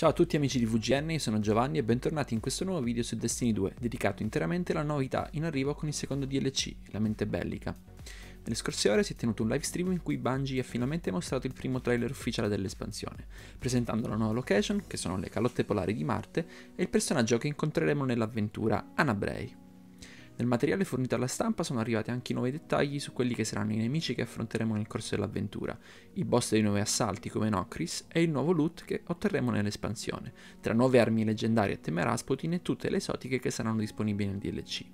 Ciao a tutti amici di VGN, io sono Giovanni e bentornati in questo nuovo video su Destiny 2, dedicato interamente alla novità in arrivo con il secondo DLC, la mente bellica. Nelle scorse ore si è tenuto un live stream in cui Bungie ha finalmente mostrato il primo trailer ufficiale dell'espansione, presentando la nuova location, che sono le calotte polari di Marte, e il personaggio che incontreremo nell'avventura, Anna Bray. Nel materiale fornito alla stampa sono arrivati anche nuovi dettagli su quelli che saranno i nemici che affronteremo nel corso dell'avventura, i boss dei nuovi assalti come Nocris e il nuovo loot che otterremo nell'espansione, tra nuove armi leggendarie a tema Rasputin e tutte le esotiche che saranno disponibili nel DLC.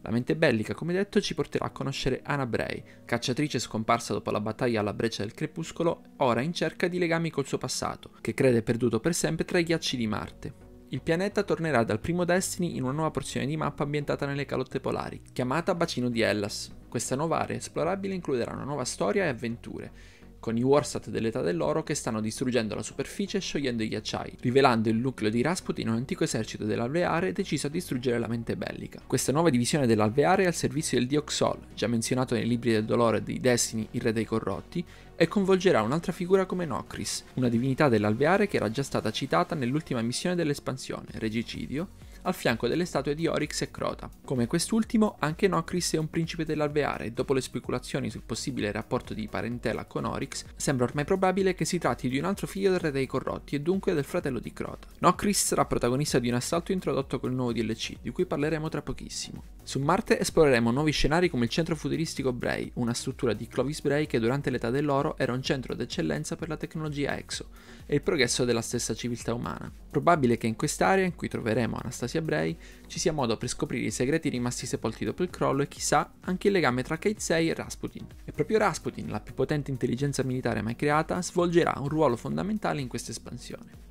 La mente bellica, come detto, ci porterà a conoscere Anna Bray, cacciatrice scomparsa dopo la battaglia alla breccia del crepuscolo, ora in cerca di legami col suo passato, che crede perduto per sempre tra i ghiacci di Marte. Il pianeta tornerà dal primo Destiny in una nuova porzione di mappa ambientata nelle calotte polari, chiamata Bacino di Hellas. Questa nuova area esplorabile includerà una nuova storia e avventure, con i Warsat dell'età dell'oro che stanno distruggendo la superficie sciogliendo i ghiacciai, rivelando il nucleo di Rasputin, un antico esercito dell'alveare deciso a distruggere la mente bellica. Questa nuova divisione dell'alveare è al servizio del dio Xol, già menzionato nei libri del dolore dei destini il re dei corrotti, e coinvolgerà un'altra figura come Nocris, una divinità dell'alveare che era già stata citata nell'ultima missione dell'espansione, Regicidio, al fianco delle statue di Oryx e Crota. Come quest'ultimo, anche Nocris è un principe dell'Alveare e dopo le speculazioni sul possibile rapporto di parentela con Oryx, sembra ormai probabile che si tratti di un altro figlio del re dei corrotti e dunque del fratello di Crota. Nocris sarà protagonista di un assalto introdotto col nuovo DLC, di cui parleremo tra pochissimo. Su Marte esploreremo nuovi scenari come il centro futuristico Bray, una struttura di Clovis Bray che durante l'età dell'oro era un centro d'eccellenza per la tecnologia exo e il progresso della stessa civiltà umana. Probabile che in quest'area, in cui troveremo Anastasia ebrei, ci sia modo per scoprire i segreti rimasti sepolti dopo il crollo e chissà anche il legame tra Keitsei e Rasputin. E proprio Rasputin, la più potente intelligenza militare mai creata, svolgerà un ruolo fondamentale in questa espansione.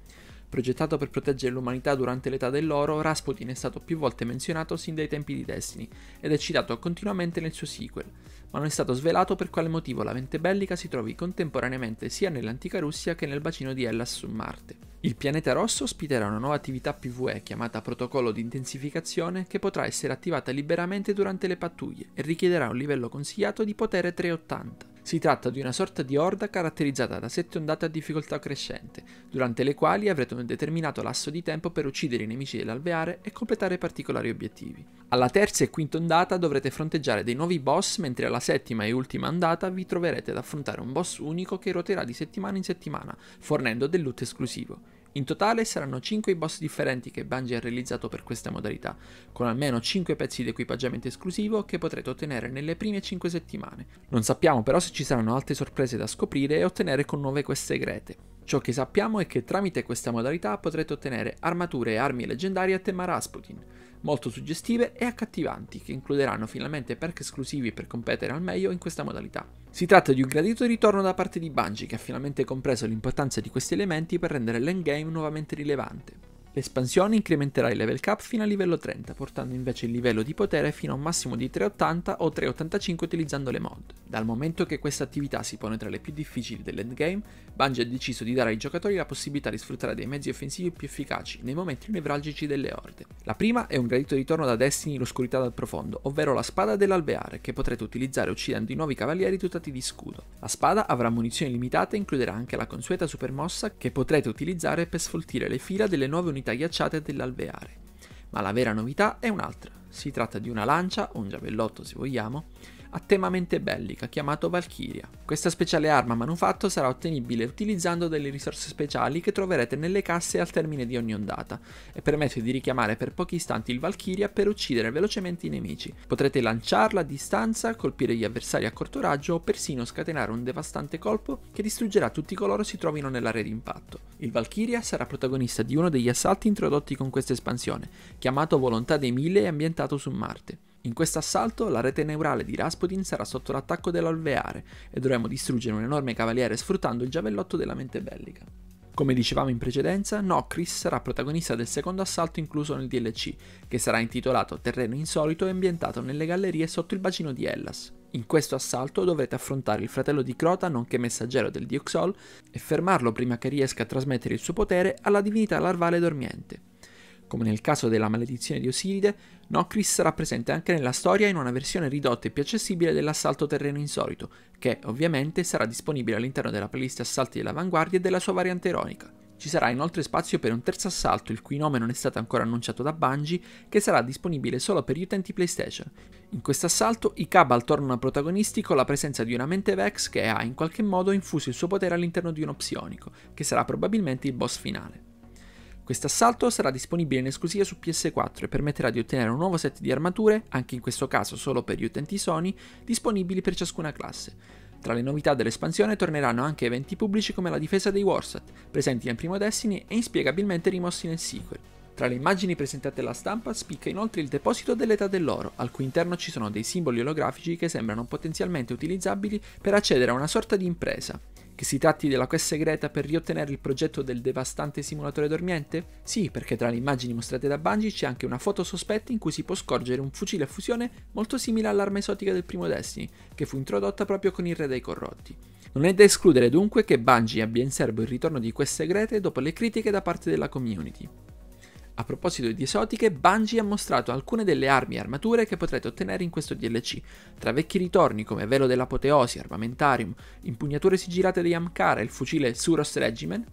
Progettato per proteggere l'umanità durante l'età dell'oro, Rasputin è stato più volte menzionato sin dai tempi di Destiny ed è citato continuamente nel suo sequel, ma non è stato svelato per quale motivo la mente bellica si trovi contemporaneamente sia nell'antica Russia che nel bacino di Hellas su Marte. Il pianeta rosso ospiterà una nuova attività PvE chiamata protocollo di intensificazione che potrà essere attivata liberamente durante le pattuglie e richiederà un livello consigliato di potere 380. Si tratta di una sorta di orda caratterizzata da sette ondate a difficoltà crescente, durante le quali avrete un determinato lasso di tempo per uccidere i nemici dell'alveare e completare particolari obiettivi. Alla terza e quinta ondata dovrete fronteggiare dei nuovi boss, mentre alla settima e ultima ondata vi troverete ad affrontare un boss unico che ruoterà di settimana in settimana, fornendo del loot esclusivo. In totale saranno 5 i boss differenti che Bungie ha realizzato per questa modalità, con almeno 5 pezzi di equipaggiamento esclusivo che potrete ottenere nelle prime 5 settimane. Non sappiamo però se ci saranno altre sorprese da scoprire e ottenere con nuove quest segrete. Ciò che sappiamo è che tramite questa modalità potrete ottenere armature e armi leggendarie a tema Rasputin, molto suggestive e accattivanti, che includeranno finalmente perk esclusivi per competere al meglio in questa modalità. Si tratta di un gradito ritorno da parte di Bungie, che ha finalmente compreso l'importanza di questi elementi per rendere l'endgame nuovamente rilevante. L'espansione incrementerà il level cap fino a livello 30, portando invece il livello di potere fino a un massimo di 380 o 385 utilizzando le mod. Dal momento che questa attività si pone tra le più difficili dell'endgame, Bungie ha deciso di dare ai giocatori la possibilità di sfruttare dei mezzi offensivi più efficaci nei momenti nevralgici delle orde. La prima è un gradito ritorno da Destiny l'oscurità dal profondo, ovvero la spada dell'alveare, che potrete utilizzare uccidendo i nuovi cavalieri dotati di scudo. La spada avrà munizioni limitate e includerà anche la consueta supermossa che potrete utilizzare per sfoltire le fila delle nuove unità cavità ghiacciate dell'alveare. Ma la vera novità è un'altra. Si tratta di una lancia, o un giavellotto se vogliamo, a temamente bellica chiamato Valkyria. Questa speciale arma manufatto sarà ottenibile utilizzando delle risorse speciali che troverete nelle casse al termine di ogni ondata e permette di richiamare per pochi istanti il Valkyria per uccidere velocemente i nemici. Potrete lanciarla a distanza, colpire gli avversari a corto raggio o persino scatenare un devastante colpo che distruggerà tutti coloro si trovino nell'area di impatto. Il Valkyria sarà protagonista di uno degli assalti introdotti con questa espansione, chiamato Volontà dei Mille e ambientato su Marte. In questo assalto la rete neurale di Rasputin sarà sotto l'attacco dell'alveare e dovremo distruggere un enorme cavaliere sfruttando il giavellotto della mente bellica. Come dicevamo in precedenza, Nocris sarà protagonista del secondo assalto incluso nel DLC, che sarà intitolato Terreno insolito e ambientato nelle gallerie sotto il bacino di Hellas. In questo assalto dovrete affrontare il fratello di Crota, nonché messaggero del Dio e fermarlo prima che riesca a trasmettere il suo potere alla divinità larvale dormiente. Come nel caso della maledizione di Osiride, Nocris sarà presente anche nella storia in una versione ridotta e più accessibile dell'assalto terreno insolito, che ovviamente sarà disponibile all'interno della playlist Assalti dell'Avanguardia e della sua variante ironica. Ci sarà inoltre spazio per un terzo assalto, il cui nome non è stato ancora annunciato da Bungie, che sarà disponibile solo per gli utenti PlayStation. In questo assalto i Cabal tornano protagonisti con la presenza di una mente Vex che ha in qualche modo infuso il suo potere all'interno di un opsionico, che sarà probabilmente il boss finale. Questo assalto sarà disponibile in esclusiva su PS4 e permetterà di ottenere un nuovo set di armature, anche in questo caso solo per gli utenti Sony, disponibili per ciascuna classe. Tra le novità dell'espansione torneranno anche eventi pubblici come la difesa dei Warsat, presenti nel primo Destiny e inspiegabilmente rimossi nel sequel. Tra le immagini presentate alla stampa spicca inoltre il deposito dell'età dell'oro, al cui interno ci sono dei simboli olografici che sembrano potenzialmente utilizzabili per accedere a una sorta di impresa. Che si tratti della quest segreta per riottenere il progetto del devastante simulatore dormiente? Sì, perché tra le immagini mostrate da Bungie c'è anche una foto sospetta in cui si può scorgere un fucile a fusione molto simile all'arma esotica del primo Destiny, che fu introdotta proprio con il Re dei Corrotti. Non è da escludere dunque che Bungie abbia in serbo il ritorno di queste segrete dopo le critiche da parte della community. A proposito di esotiche, Bungie ha mostrato alcune delle armi e armature che potrete ottenere in questo DLC, tra vecchi ritorni come Velo dell'Apoteosi, Armamentarium, impugnature sigillate degli Amkara e il fucile Suros Regimen,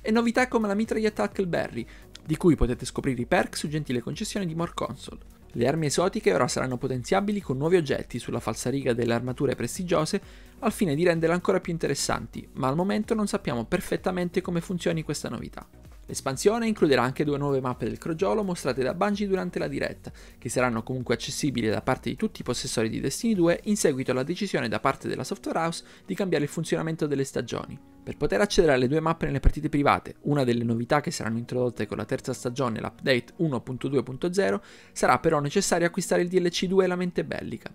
e novità come la mitraglietta Huckleberry, di cui potete scoprire i perk su gentile concessione di More Console. Le armi esotiche ora saranno potenziabili con nuovi oggetti sulla falsariga delle armature prestigiose al fine di renderle ancora più interessanti, ma al momento non sappiamo perfettamente come funzioni questa novità. L'espansione includerà anche due nuove mappe del crogiolo mostrate da Bungie durante la diretta, che saranno comunque accessibili da parte di tutti i possessori di Destiny 2 in seguito alla decisione da parte della software house di cambiare il funzionamento delle stagioni. Per poter accedere alle due mappe nelle partite private, una delle novità che saranno introdotte con la terza stagione, l'update 1.2.0, sarà però necessario acquistare il DLC 2 la mente bellica.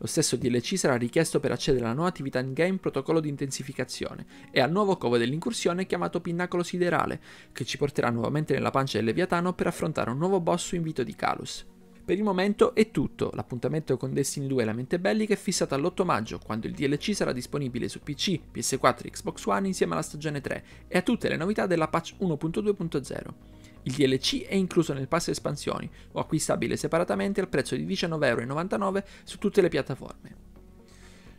Lo stesso DLC sarà richiesto per accedere alla nuova attività in-game protocollo di intensificazione e al nuovo covo dell'incursione chiamato Pinnacolo Siderale, che ci porterà nuovamente nella pancia del Leviatano per affrontare un nuovo boss su invito di Kalus. Per il momento è tutto, l'appuntamento con Destiny 2 e la mente bellica è fissato all'8 maggio, quando il DLC sarà disponibile su PC, PS4 e Xbox One insieme alla stagione 3 e a tutte le novità della patch 1.2.0. Il DLC è incluso nel pass espansioni o acquistabile separatamente al prezzo di 19,99€ su tutte le piattaforme.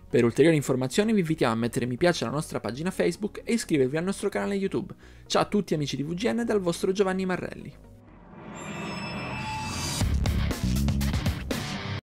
Per ulteriori informazioni vi invitiamo a mettere mi piace alla nostra pagina Facebook e iscrivervi al nostro canale YouTube. Ciao a tutti amici di VGN dal vostro Giovanni Marrelli.